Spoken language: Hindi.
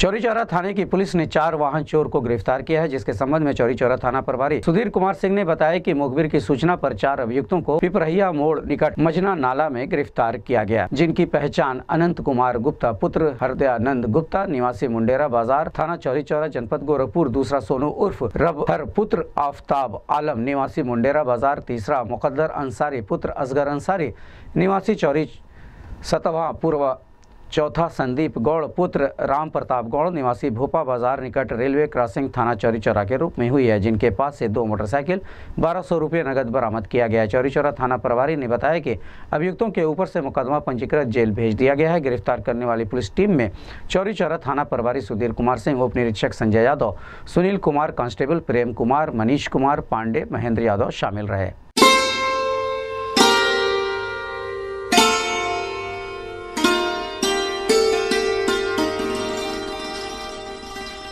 चौरी चौरा थाने की पुलिस ने चार वाहन चोर को गिरफ्तार किया है जिसके संबंध में चौरी चौरा थाना प्रभारी सुधीर कुमार सिंह ने बताया कि मुखबिर की सूचना पर चार अभियुक्तों को पिपरहिया मोड़ निकट मजना नाला में गिरफ्तार किया गया जिनकी पहचान अनंत कुमार गुप्ता पुत्र हरदयानंद गुप्ता निवासी मुंडेरा बाजार थाना चौरी चौरा जनपद गोरखपुर दूसरा सोनू उर्फ रब हर पुत्र आफ्ताब आलम निवासी मुंडेरा बाजार तीसरा मुकदर अंसारी पुत्र असगर अंसारी निवासी चौरी सतवा पूर्व चौथा संदीप गौड़ पुत्र राम प्रताप गौड़ निवासी भोपा बाजार निकट रेलवे क्रॉसिंग थाना चौरी चौरा के रूप में हुई है जिनके पास से दो मोटरसाइकिल बारह सौ रुपये नकद बरामद किया गया है चौरी चौरा थाना प्रभारी ने बताया कि अभियुक्तों के ऊपर से मुकदमा पंजीकृत जेल भेज दिया गया है गिरफ्तार करने वाली पुलिस टीम में चौरी चौरा थाना प्रभारी सुधीर कुमार सिंह उप निरीक्षक संजय यादव सुनील कुमार कांस्टेबल प्रेम कुमार मनीष कुमार पांडे महेंद्र यादव शामिल रहे